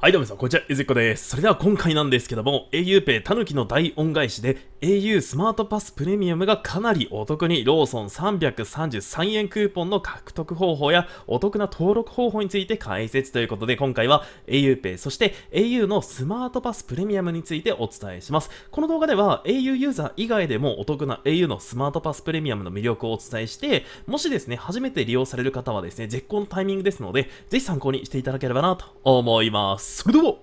はいどうも皆さん、こんにちは、ゆずっこです。それでは今回なんですけども、auPay たぬきの大恩返しで au スマートパスプレミアムがかなりお得にローソン333円クーポンの獲得方法やお得な登録方法について解説ということで、今回は auPay そして au のスマートパスプレミアムについてお伝えします。この動画では au ユーザー以外でもお得な au のスマートパスプレミアムの魅力をお伝えして、もしですね、初めて利用される方はですね、絶好のタイミングですので、ぜひ参考にしていただければなと思います。それでは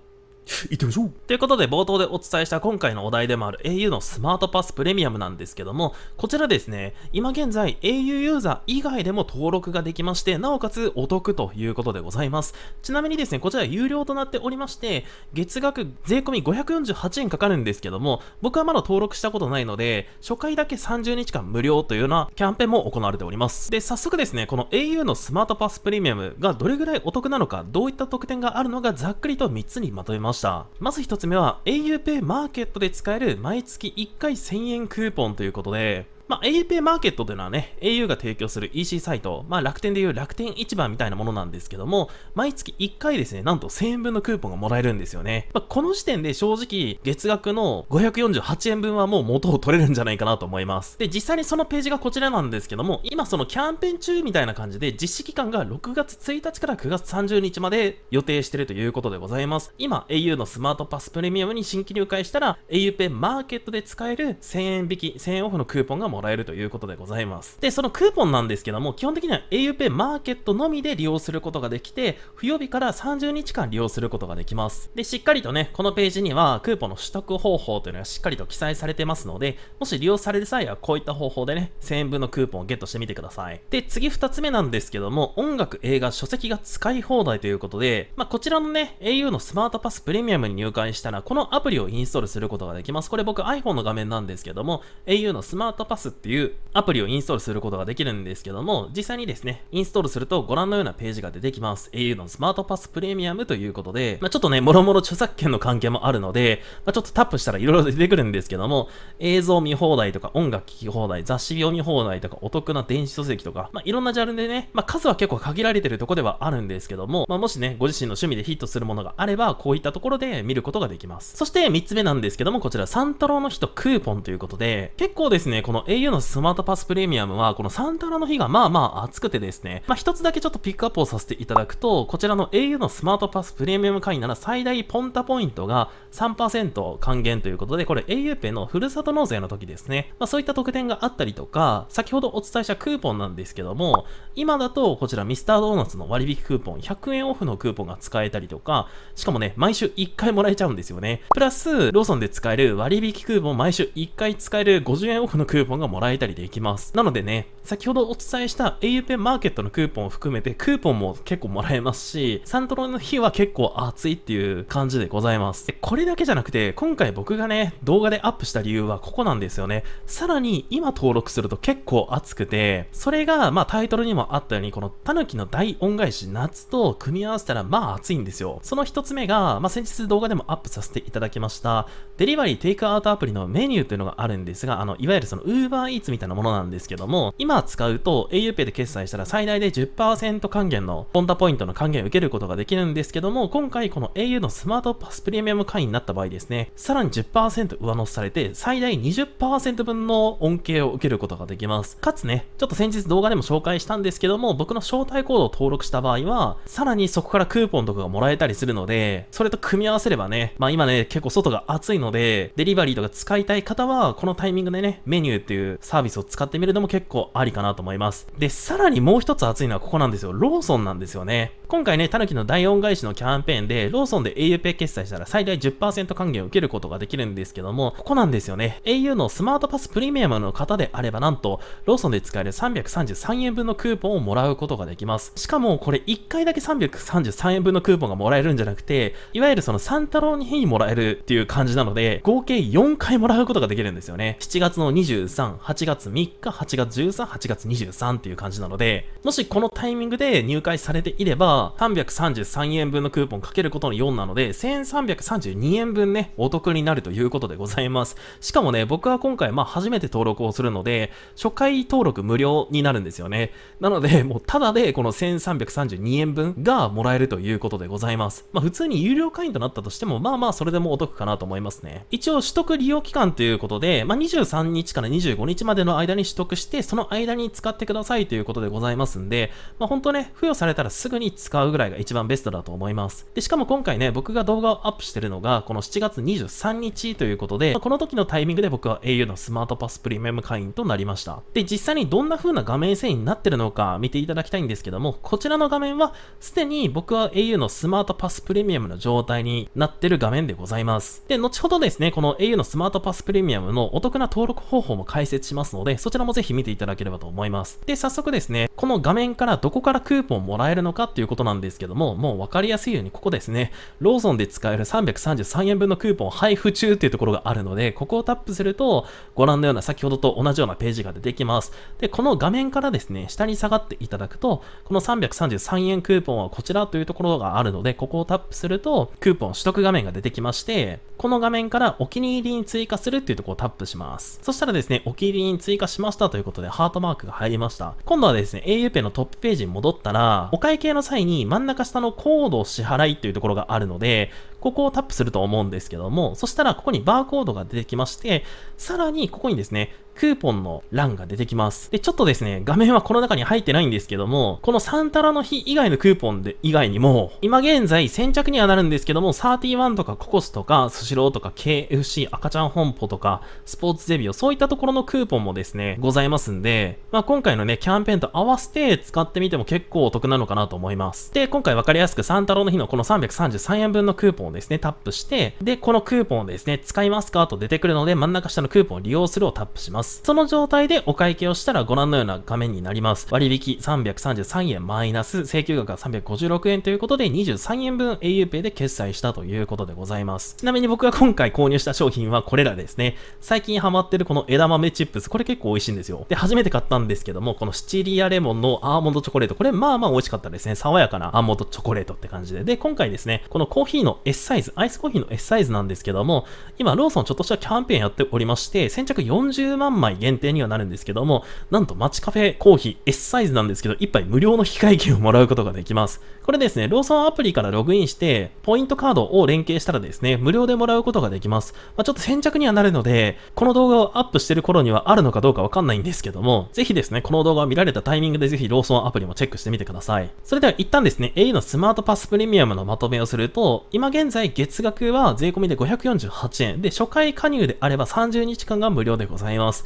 行ってみましょうということで冒頭でお伝えした今回のお題でもある au のスマートパスプレミアムなんですけども、こちらですね、今現在 au ユーザー以外でも登録ができまして、なおかつお得ということでございます。ちなみにですね、こちら有料となっておりまして、月額税込548円かかるんですけども、僕はまだ登録したことないので、初回だけ30日間無料というようなキャンペーンも行われております。で、早速ですね、この au のスマートパスプレミアムがどれぐらいお得なのか、どういった特典があるのかざっくりと3つにまとめました。した。まず1つ目は auPay マーケットで使える毎月1回1000円クーポンということで、まあ、AuPay マーケットというのはね、au が提供する EC サイト、まあ、楽天でいう楽天市場みたいなものなんですけども、毎月1回ですね、なんと1000円分のクーポンがもらえるんですよね。まあ、この時点で正直、月額の548円分はもう元を取れるんじゃないかなと思います。で、実際にそのページがこちらなんですけども、今そのキャンペーン中みたいな感じで、実施期間が6月1日から9月30日まで予定してるということでございます。今、au のスマートパスプレミアムに新規入会したら、auPay マーケットで使える1000円引き、1000円オフのクーポンがももらえるということでございます。で、そのクーポンなんですけども、基本的には auPay マーケットのみで利用することができて、不与日から30日間利用することができます。で、しっかりとね、このページにはクーポンの取得方法というのがしっかりと記載されてますので、もし利用される際はこういった方法でね、1000円分のクーポンをゲットしてみてください。で、次2つ目なんですけども、音楽、映画、書籍が使い放題ということで、まあ、こちらのね、au のスマートパスプレミアムに入会したら、このアプリをインストールすることができます。これ僕 iPhone の画面なんですけども、au のスマートパスっていうアプリをインストールすることができるんですけども、実際にですね、インストールするとご覧のようなページが出てきます。au のスマートパスプレミアムということで、まあ、ちょっとね、もろもろ著作権の関係もあるので、まあ、ちょっとタップしたら色々出てくるんですけども、映像見放題とか音楽聴き放題、雑誌読み放題とかお得な電子書籍とか、まあ、いろんなジャンルでね、まあ、数は結構限られてるとこではあるんですけども、まあ、もしね、ご自身の趣味でヒットするものがあれば、こういったところで見ることができます。そして3つ目なんですけども、こちらサントロウの日とクーポンということで、結構ですね、この a au のスマートパスプレミアムは、このサンタナの日がまあまあ暑くてですね、まあ一つだけちょっとピックアップをさせていただくと、こちらの au のスマートパスプレミアム会員なら最大ポンタポイントが3%還元ということで、これ au ペのふるさと納税の時ですね、まあそういった特典があったりとか、先ほどお伝えしたクーポンなんですけども、今だとこちらミスタードーナツの割引クーポン、100円オフのクーポンが使えたりとか、しかもね、毎週1回もらえちゃうんですよね。プラス、ローソンで使える割引クーポン毎週1回使える50円オフのクーポンががもらえたりできます。なのでね、先ほどお伝えした a u ペンマーケットのクーポンを含めて、クーポンも結構もらえますし、サントロの日は結構暑いっていう感じでございます。これだけじゃなくて、今回僕がね、動画でアップした理由はここなんですよね。さらに、今登録すると結構暑くて、それが、まあタイトルにもあったように、このタヌキの大恩返し夏と組み合わせたら、まあ暑いんですよ。その一つ目が、まあ先日動画でもアップさせていただきました、デリバリーテイクアウトアプリのメニューというのがあるんですが、あの、いわゆるその Uber u b e みたいなものなんですけども、今使うと auPay で決済したら最大で10%還元の、ポンタポイントの還元を受けることができるんですけども、今回この au のスマートパスプレミアム会員になった場合ですね、さらに10%上乗せされて、最大20%分の恩恵を受けることができます。かつね、ちょっと先日動画でも紹介したんですけども、僕の招待コードを登録した場合は、さらにそこからクーポンとかがもらえたりするので、それと組み合わせればね、まあ今ね、結構外が暑いので、デリバリーとか使いたい方は、このタイミングでね、メニューっていうサービスを使ってみるのも結構ありかなと思います。で、さらにもう一つ熱いのはここなんですよ。ローソンなんですよね。今回ね、タヌキの大恩返しのキャンペーンで、ローソンで auPay 決済したら最大10%還元を受けることができるんですけども、ここなんですよね。au のスマートパスプレミアムの方であればなんと、ローソンで使える333円分のクーポンをもらうことができます。しかも、これ1回だけ333円分のクーポンがもらえるんじゃなくて、いわゆるそのタ太郎に変にもらえるっていう感じなので、合計4回もらうことができるんですよね。7月の23、8月3日、8月13、8月23っていう感じなので、もしこのタイミングで入会されていれば、333円分のクーポンかけることの4なので、1332円分ね、お得になるということでございます。しかもね、僕は今回、まあ初めて登録をするので、初回登録無料になるんですよね。なので、もうただでこの1332円分がもらえるということでございます。まあ普通に有料会員となったとしても、まあまあそれでもお得かなと思いますね。一応取得利用期間ということで、まあ23日から25日までの間に取得して、その間に使ってくださいということでございますんで、まあ、本当ね、付与されたらすぐに使うぐらいが一番ベストだと思います。で、しかも今回ね、僕が動画をアップしてるのが、この7月23日ということで、まこの時のタイミングで僕は au のスマートパスプレミアム会員となりました。で、実際にどんな風な画面遷移になってるのか見ていただきたいんですけども、こちらの画面は、すでに僕は au のスマートパスプレミアムの状態になってる画面でございます。で、後ほどですね、この au のスマートパスプレミアムのお得な登録方法も開解説しますので、そちらもぜひ見ていただければと思います。で、早速ですね、この画面からどこからクーポンもらえるのかっていうことなんですけども、もうわかりやすいようにここですね、ローソンで使える333円分のクーポン配布中っていうところがあるので、ここをタップすると、ご覧のような先ほどと同じようなページが出てきます。で、この画面からですね、下に下がっていただくと、この333円クーポンはこちらというところがあるので、ここをタップすると、クーポン取得画面が出てきまして、この画面からお気に入りに追加するっていうところをタップします。そしたらですね、お気に入りに追加しましたということで、ハートマークが入りました。今度はですね、auPay のトップページに戻ったら、お会計の際に真ん中下のコード支払いというところがあるので、ここをタップすると思うんですけども、そしたらここにバーコードが出てきまして、さらにここにですね、クーポンの欄が出てきます。で、ちょっとですね、画面はこの中に入ってないんですけども、このサンタラの日以外のクーポンで、以外にも、今現在先着にはなるんですけども、31とかココスとか、スシローとか KFC 赤ちゃん本舗とか、スポーツゼビオ、そういったところのクーポンもですね、ございますんで、まあ今回のね、キャンペーンと合わせて使ってみても結構お得なのかなと思います。で、今回わかりやすくサンタロの日のこの333円分のクーポンをですね、タップして、で、このクーポンをですね、使いますかと出てくるので、真ん中下のクーポンを利用するをタップします。。その状態でお会計をしたらご覧のような画面になります。割引333円マイナス、請求額が356円ということで、23円分 auPay で決済したということでございます。ちなみに僕が今回購入した商品はこれらですね。最近ハマってるこの枝豆チップス、これ結構美味しいんですよ。で、初めて買ったんですけども、このシチリアレモンのアーモンドチョコレート、これまあまあ美味しかったですね。爽やかなアーモンドチョコレートって感じで。で、今回ですね、このコーヒーの S サイズ、アイスコーヒーの S サイズなんですけども、今ローソンちょっとしたキャンペーンやっておりまして、先着40万3枚限定にはなるんですけども、なんと街カフェコーヒー S サイズなんですけど、1杯無料の引換券をもらうことができます。これですね、ローソンアプリからログインして、ポイントカードを連携したらですね、無料でもらうことができます。まあ、ちょっと先着にはなるので、この動画をアップしてる頃にはあるのかどうかわかんないんですけども、ぜひですね、この動画を見られたタイミングでぜひローソンアプリもチェックしてみてください。それでは一旦ですね、au のスマートパスプレミアムのまとめをすると、今現在月額は税込みで548円で、初回加入であれば30日間が無料でございます。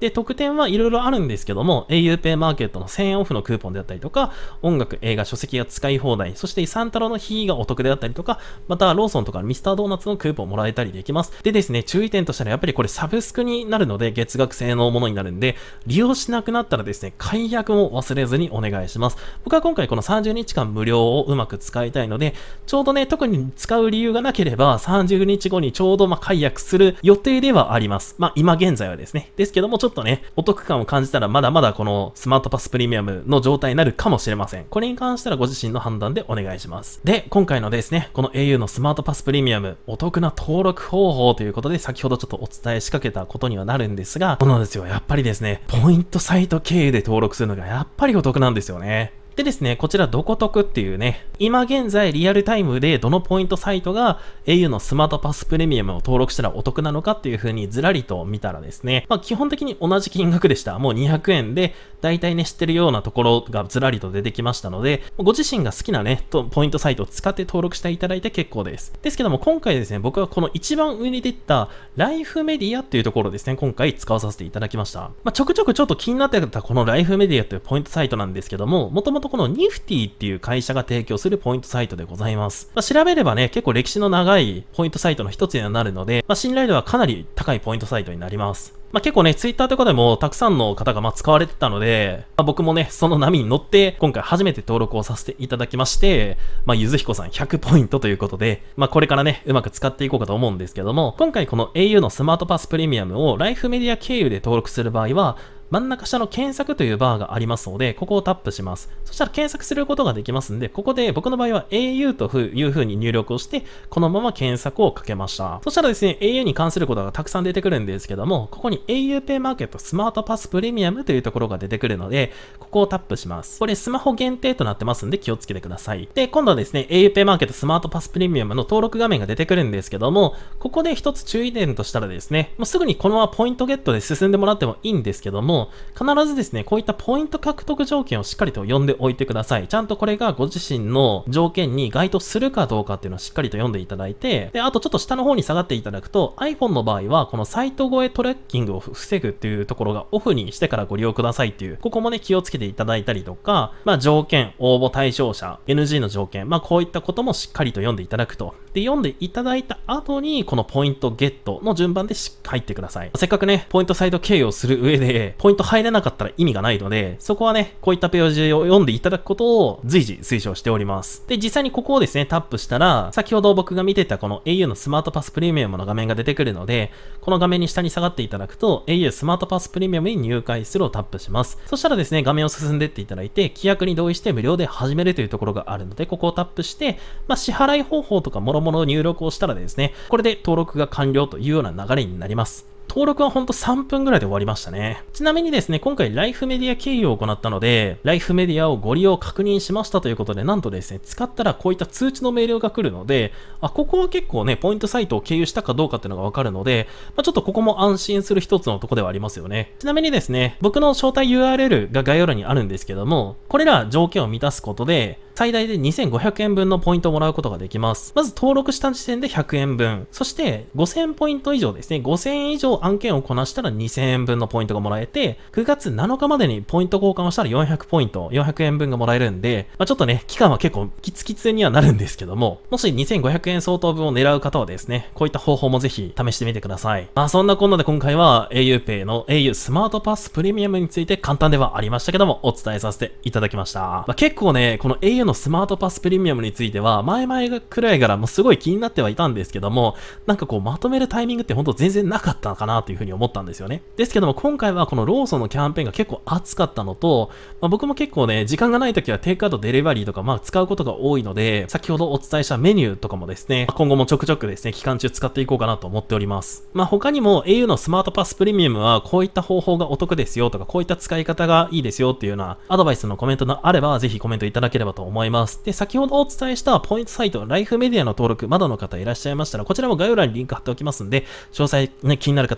で、特典はいろいろあるんですけども、auPay マーケットの1000円オフのクーポンであったりとか、音楽、映画、書籍が使い放題、そしてサンタロの日がお得であったりとか、またローソンとかミスタードーナツのクーポンもらえたりできます。でですね、注意点としてはやっぱりこれサブスクになるので、月額制のものになるんで、利用しなくなったらですね、解約も忘れずにお願いします。僕は今回この30日間無料をうまく使いたいので、ちょうどね、特に使う理由がなければ、30日後にちょうどま解約する予定ではあります。まあ、今現在はですね。ですけども、ょっとね、お得感を感じたらまだまだこのスマートパスプレミアムの状態になるかもしれません。これに関したらご自身の判断でお願いします。で、今回のですね、この au のスマートパスプレミアム、お得な登録方法ということで、先ほどちょっとお伝えしかけたことにはなるんですが、そうなんですよ。やっぱりですね、ポイントサイト経由で登録するのがやっぱりお得なんですよね。でですね、こちらどこ得っていうね、今現在リアルタイムでどのポイントサイトが au のスマートパスプレミアムを登録したらお得なのかっていう風にずらりと見たらですね、まあ基本的に同じ金額でした。もう200円で、大体ね、知ってるようなところがずらりと出てきましたので、ご自身が好きなね、ポイントサイトを使って登録していただいて結構です。ですけども、今回ですね、僕はこの一番上に出た、ライフメディアっていうところですね、今回使わさせていただきました。まあちょくちょくちょっと気になってたこのライフメディアっていうポイントサイトなんですけども、もともととこのニフティっていう会社が提供するポイントサイトでございます。まあ、調べればね、結構歴史の長いポイントサイトの一つにはなるので、まあ、信頼度はかなり高いポイントサイトになります。まあ、結構ね、ツイッターとかでもたくさんの方がま使われてたので、まあ、僕もね、その波に乗って今回初めて登録をさせていただきまして、まあ、ゆずひこさん100ポイントということで、まあ、これからね、うまく使っていこうかと思うんですけども、今回この au のスマートパスプレミアムをライフメディア経由で登録する場合は、真ん中下の検索というバーがありますので、ここをタップします。そしたら検索することができますんで、ここで僕の場合は au という風に入力をして、このまま検索をかけました。そしたらですね、au に関することがたくさん出てくるんですけども、ここに auPay マーケットスマートパスプレミアムというところが出てくるので、ここをタップします。これスマホ限定となってますんで気をつけてください。で、今度はですね、auPay マーケットスマートパスプレミアムの登録画面が出てくるんですけども、ここで一つ注意点としたらですね、もうすぐにこのままポイントゲットで進んでもらってもいいんですけども、必ずですね、こういったポイント獲得条件をしっかりと読んでおいてください。ちゃんとこれがご自身の条件に該当するかどうかっていうのをしっかりと読んでいただいて、で、あとちょっと下の方に下がっていただくと、iPhone の場合は、このサイト越えトラッキングを防ぐっていうところがオフにしてからご利用くださいっていう、ここもね、気をつけていただいたりとか、まあ、条件、応募対象者、NG の条件、まあ、こういったこともしっかりと読んでいただくと。で、読んでいただいた後に、このポイントゲットの順番でしっかり入ってください。せっかくね、ポイントサイト経由をする上で、ポポイント入れなかったら意味がないので、そこはね、こういったページを読んでいただくことを随時推奨しております。で、実際にここをですね、タップしたら、先ほど僕が見てたこの au のスマートパスプレミアムの画面が出てくるので、この画面に下に下がっていただくと、au スマートパスプレミアムに入会するをタップします。そしたらですね、画面を進んでっていただいて、規約に同意して無料で始めるというところがあるので、ここをタップして、まあ、支払い方法とか諸々入力をしたらですね、これで登録が完了というような流れになります。登録はほんと3分ぐらいで終わりましたね。ちなみにですね、今回ライフメディア経由を行ったので、ライフメディアをご利用確認しましたということで、なんとですね、使ったらこういった通知の命令が来るので、あ、ここは結構ね、ポイントサイトを経由したかどうかっていうのがわかるので、まあ、ちょっとここも安心する一つのとこではありますよね。ちなみにですね、僕の招待 URL が概要欄にあるんですけども、これら条件を満たすことで、最大で2500円分のポイントをもらうことができます。まず登録した時点で100円分。そして5000ポイント以上ですね。5000円以上案件をこなしたら2000円分のポイントがもらえて、9月7日までにポイント交換をしたら400ポイント、400円分がもらえるんで、まあ、ちょっとね、期間は結構キツキツにはなるんですけども、もし2500円相当分を狙う方はですね、こういった方法もぜひ試してみてください。まあそんなこんなで今回は auPay の au スマートパスプレミアムについて簡単ではありましたけども、お伝えさせていただきました。まあ、結構ね、この au のスマートパスプレミアムについては、前々くらいからもうすごい気になってはいたんですけども、なんかこうまとめるタイミングってほんと全然なかったかななというふうに思ったんですよね。ですけども今回はこのローソンのキャンペーンが結構熱かったのと、まあ、僕も結構ね、時間がない時はテイクアウトデリバリーとかまあ使うことが多いので、先ほどお伝えしたメニューとかもですね、今後もちょくちょくですね、期間中使っていこうかなと思っております。まあ他にも au のスマートパスプレミアムはこういった方法がお得ですよとか、こういった使い方がいいですよっていうようなアドバイスのコメントがあれば、ぜひコメントいただければと思います。で、先ほどお伝えしたポイントサイト、ライフメディアの登録、まだの方いらっしゃいましたら、こちらも概要欄にリンク貼っておきますんで、詳細ね、気になる方